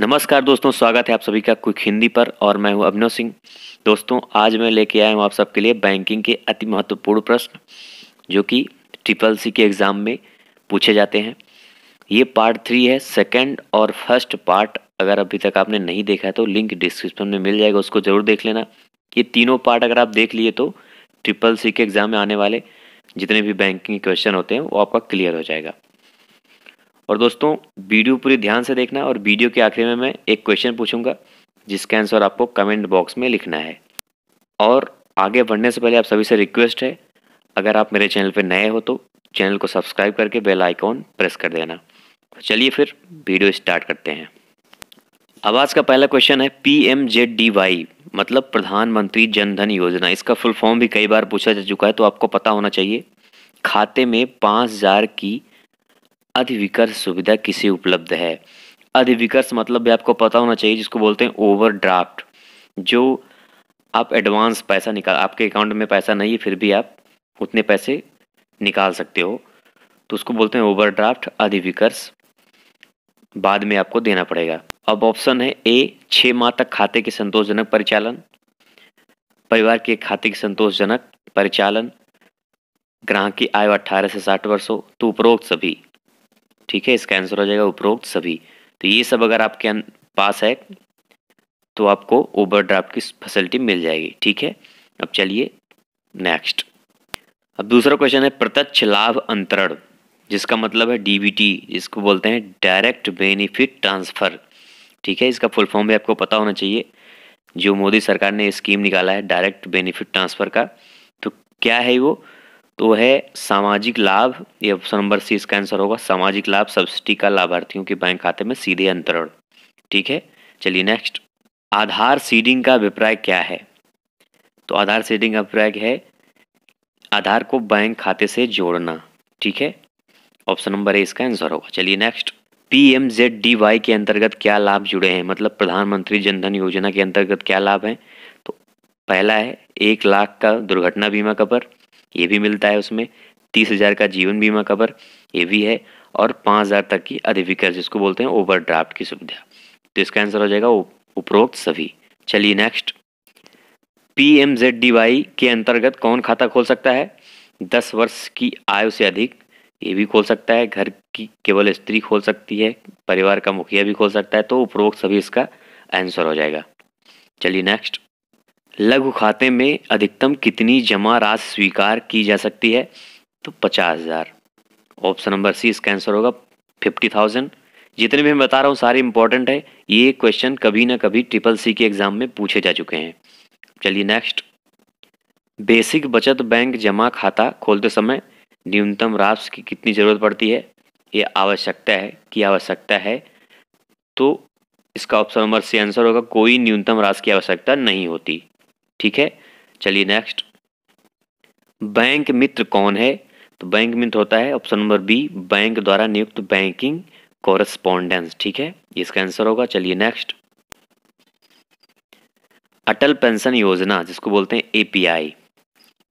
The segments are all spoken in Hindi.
नमस्कार दोस्तों स्वागत है आप सभी का क्विक हिंदी पर और मैं हूं अभिनव सिंह दोस्तों आज मैं लेके आया हूं आप सबके लिए बैंकिंग के अति महत्वपूर्ण प्रश्न जो कि ट्रिपल सी के एग्ज़ाम में पूछे जाते हैं ये पार्ट थ्री है सेकंड और फर्स्ट पार्ट अगर अभी तक आपने नहीं देखा है तो लिंक डिस्क्रिप्शन में मिल जाएगा उसको ज़रूर देख लेना ये तीनों पार्ट अगर आप देख लिए तो ट्रिपल सी के एग्ज़ाम में आने वाले जितने भी बैंकिंग क्वेश्चन होते हैं वो आपका क्लियर हो जाएगा और दोस्तों वीडियो पूरी ध्यान से देखना और वीडियो के आखिर में मैं एक क्वेश्चन पूछूंगा जिसका आंसर आपको कमेंट बॉक्स में लिखना है और आगे बढ़ने से पहले आप सभी से रिक्वेस्ट है अगर आप मेरे चैनल पर नए हो तो चैनल को सब्सक्राइब करके बेल आइकॉन प्रेस कर देना तो चलिए फिर वीडियो स्टार्ट करते हैं अब आज का पहला क्वेश्चन है P M J D Y मतलब प्रधानमंत्री जनधन योजना इसका फुल फॉर्म भी कई बार पूछा जा चुका है तो आपको पता होना चाहिए खाते में पाँच हज़ार की अधिविकर्ष सुविधा किसे उपलब्ध है अधिविकर्ष मतलब भी आपको पता होना चाहिए जिसको बोलते हैं ओवरड्राफ्ट जो आप एडवांस पैसा निकाल आपके अकाउंट में पैसा नहीं है फिर भी आप उतने पैसे निकाल सकते हो तो उसको बोलते हैं ओवरड्राफ्ट अधिविकर्ष बाद में आपको देना पड़ेगा अब ऑप्शन है ए छः माह तक खाते के संतोषजनक परिचालन परिवार के खाते के संतोषजनक परिचालन ग्राहक की आयु 18 से साठ वर्षों तो उपरोक्त सभी ठीक है इसका आंसर हो जाएगा उपरोक्त सभी तो ये सब अगर आपके पास है तो आपको ओवरड्राफ्ट की फैसिलिटी मिल जाएगी ठीक है अब चलिए नेक्स्ट अब दूसरा क्वेश्चन है प्रत्यक्ष लाभ अंतरण जिसका मतलब है डी जिसको बोलते हैं डायरेक्ट बेनिफिट ट्रांसफ़र ठीक है इसका फुल फॉर्म भी आपको पता होना चाहिए जो मोदी सरकार ने स्कीम निकाला है डायरेक्ट बेनिफिट ट्रांसफ़र का तो क्या है वो तो है सामाजिक लाभ ये ऑप्शन नंबर सी इसका आंसर होगा सामाजिक लाभ सब्सिडी का लाभार्थियों के बैंक खाते में सीधे अंतरण ठीक है चलिए नेक्स्ट आधार सीडिंग का अभिप्राय क्या है तो आधार सीडिंग का अभिप्राय है आधार को बैंक खाते से जोड़ना ठीक है ऑप्शन नंबर ए इसका आंसर होगा चलिए नेक्स्ट पीएमजेडडीवाई के अंतर्गत क्या लाभ जुड़े हैं मतलब प्रधानमंत्री जनधन योजना के अंतर्गत क्या लाभ है तो पहला है एक लाख का दुर्घटना बीमा कवर ये भी मिलता है उसमें तीस हज़ार का जीवन बीमा कवर ये भी है और पाँच हज़ार तक की अधिविकर जिसको बोलते हैं ओवरड्राफ्ट की सुविधा तो इसका आंसर हो जाएगा उपरोक्त सभी चलिए next P M Z D Y के अंतर्गत कौन खाता खोल सकता है दस वर्ष की आयु से अधिक ये भी खोल सकता है घर की केवल स्त्री खोल सकती है परिवार का मुखिया भी खोल सकता है तो उपरोक्त सभी इसका आंसर हो जाएगा चलिए नेक्स्ट लघु खाते में अधिकतम कितनी जमा राशि स्वीकार की जा सकती है तो पचास हज़ार ऑप्शन नंबर सी इसका आंसर होगा फिफ्टी थाउजेंड जितने भी मैं बता रहा हूँ सारे इंपॉर्टेंट है ये क्वेश्चन कभी ना कभी ट्रिपल सी के एग्ज़ाम में पूछे जा चुके हैं चलिए नेक्स्ट बेसिक बचत बैंक जमा खाता खोलते समय न्यूनतम राशि की कितनी ज़रूरत पड़ती है ये आवश्यकता है की आवश्यकता है तो इसका ऑप्शन नंबर सी आंसर होगा कोई न्यूनतम राशि की आवश्यकता नहीं होती ठीक है चलिए नेक्स्ट बैंक मित्र कौन है तो बैंक मित्र होता है ऑप्शन नंबर बी बैंक द्वारा नियुक्त बैंकिंग कॉरस्पॉन्डेंस ठीक है इसका आंसर होगा चलिए नेक्स्ट अटल पेंशन योजना जिसको बोलते हैं एपीआई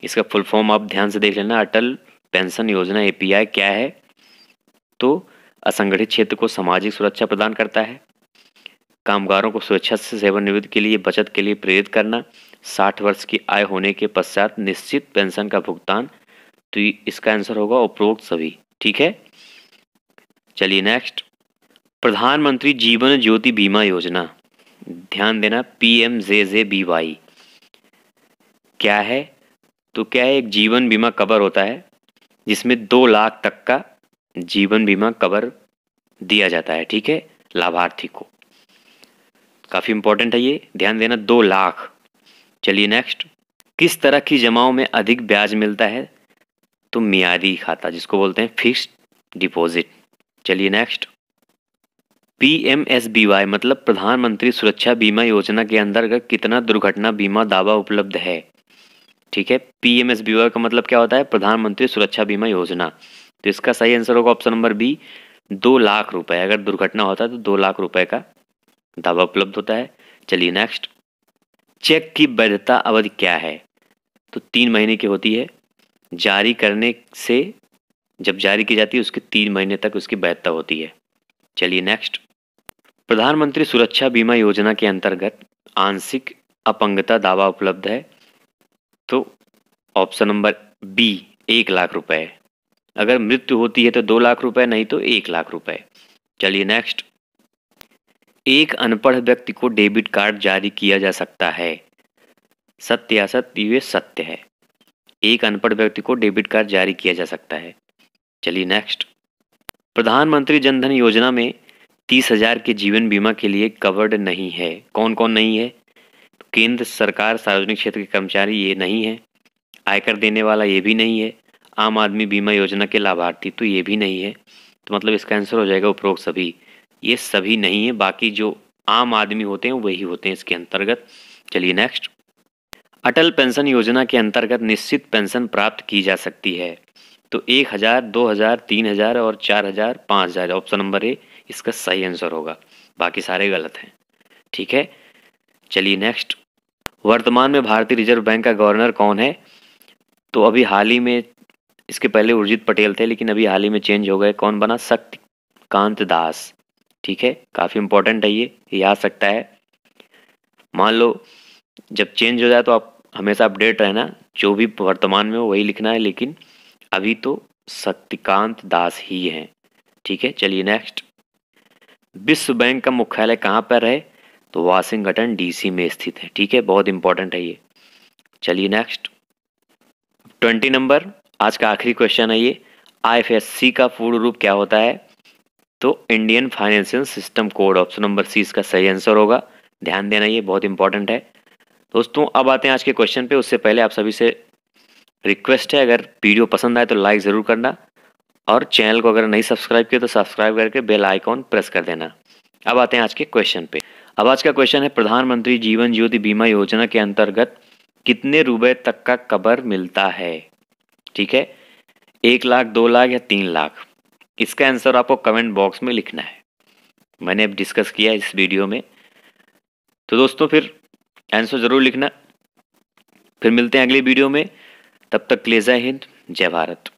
इसका फुल फॉर्म आप ध्यान से देख लेना अटल पेंशन योजना एपीआई क्या है तो असंगठित क्षेत्र को सामाजिक सुरक्षा प्रदान करता है कामगारों को सुरक्षा से सेवानिवृत्ति के लिए बचत के लिए प्रेरित करना साठ वर्ष की आय होने के पश्चात निश्चित पेंशन का भुगतान तो इसका आंसर होगा उपरोक्त सभी ठीक है चलिए नेक्स्ट प्रधानमंत्री जीवन ज्योति बीमा योजना ध्यान देना P M J J B Y क्या है तो क्या है एक जीवन बीमा कवर होता है जिसमें दो लाख तक का जीवन बीमा कवर दिया जाता है ठीक है लाभार्थी को काफ़ी इंपॉर्टेंट है ये ध्यान देना दो लाख चलिए नेक्स्ट किस तरह की जमाओं में अधिक ब्याज मिलता है तो मियादी खाता जिसको बोलते हैं फिक्स्ड डिपॉजिट चलिए नेक्स्ट पी एम एस मतलब प्रधानमंत्री सुरक्षा बीमा योजना के अंतर्गत कितना दुर्घटना बीमा दावा उपलब्ध है ठीक है पी एम एस का मतलब क्या होता है प्रधानमंत्री सुरक्षा बीमा योजना तो इसका सही आंसर होगा ऑप्शन नंबर बी दो लाख रुपए अगर दुर्घटना होता है तो दो लाख रुपए का दावा उपलब्ध होता है चलिए नेक्स्ट चेक की वैधता अवधि क्या है तो तीन महीने की होती है जारी करने से जब जारी की जाती है उसके तीन महीने तक उसकी वैधता होती है चलिए नेक्स्ट प्रधानमंत्री सुरक्षा बीमा योजना के अंतर्गत आंशिक अपंगता दावा उपलब्ध है तो ऑप्शन नंबर बी एक लाख रुपए अगर मृत्यु होती है तो दो लाख रुपए नहीं तो एक लाख रुपए चलिए नेक्स्ट एक अनपढ़ व्यक्ति को डेबिट कार्ड जारी किया जा सकता है सत्य या सत्य ये सत्य है एक अनपढ़ व्यक्ति को डेबिट कार्ड जारी किया जा सकता है चलिए नेक्स्ट प्रधानमंत्री जनधन योजना में तीस हजार के जीवन बीमा के लिए कवर्ड नहीं है कौन कौन नहीं है तो केंद्र सरकार सार्वजनिक क्षेत्र के कर्मचारी ये नहीं है आयकर देने वाला ये भी नहीं है आम आदमी बीमा योजना के लाभार्थी तो ये भी नहीं है तो मतलब इसका आंसर हो जाएगा उपरोक्त सभी ये सभी नहीं है बाकी जो आम आदमी होते हैं वही होते हैं इसके अंतर्गत चलिए नेक्स्ट अटल पेंशन योजना के अंतर्गत निश्चित पेंशन प्राप्त की जा सकती है तो एक हज़ार दो हज़ार तीन हज़ार और चार हज़ार पाँच हज़ार ऑप्शन नंबर ए इसका सही आंसर होगा बाकी सारे गलत हैं ठीक है चलिए नेक्स्ट वर्तमान में भारतीय रिजर्व बैंक का गवर्नर कौन है तो अभी हाल ही में इसके पहले उर्जित पटेल थे लेकिन अभी हाल ही में चेंज हो गए कौन बना शक्तिकांत दास ठीक है काफ़ी इम्पोर्टेंट है ये ये आ सकता है मान लो जब चेंज हो जाए तो आप हमेशा अपडेट रहना जो भी वर्तमान में हो वही लिखना है लेकिन अभी तो शक्तिकांत दास ही हैं ठीक है चलिए नेक्स्ट विश्व बैंक का मुख्यालय कहाँ पर है तो वाशिंगटन डीसी में स्थित है ठीक है बहुत इंपॉर्टेंट है ये चलिए नेक्स्ट ट्वेंटी नंबर आज का आखिरी क्वेश्चन है ये आईएफएससी का पूर्ण रूप क्या होता है तो Indian financial system code option number C इसका सही आंसर होगा ध्यान देना ये बहुत इंपॉर्टेंट है दोस्तों अब आते हैं आज के क्वेश्चन पे उससे पहले आप सभी से रिक्वेस्ट है अगर वीडियो पसंद आए तो लाइक ज़रूर करना और चैनल को अगर नहीं सब्सक्राइब किया तो सब्सक्राइब करके बेल आइकॉन प्रेस कर देना अब आते हैं आज के क्वेश्चन पे अब आज का क्वेश्चन है प्रधानमंत्री जीवन ज्योति बीमा योजना के अंतर्गत कितने रुपए तक का कवर मिलता है ठीक है एक लाख दो लाख या तीन लाख इसका आंसर आपको कमेंट बॉक्स में लिखना है मैंने अब डिस्कस किया इस वीडियो में तो दोस्तों फिर आंसर ज़रूर लिखना फिर मिलते हैं अगले वीडियो में तब तक ले जय हिंद जय भारत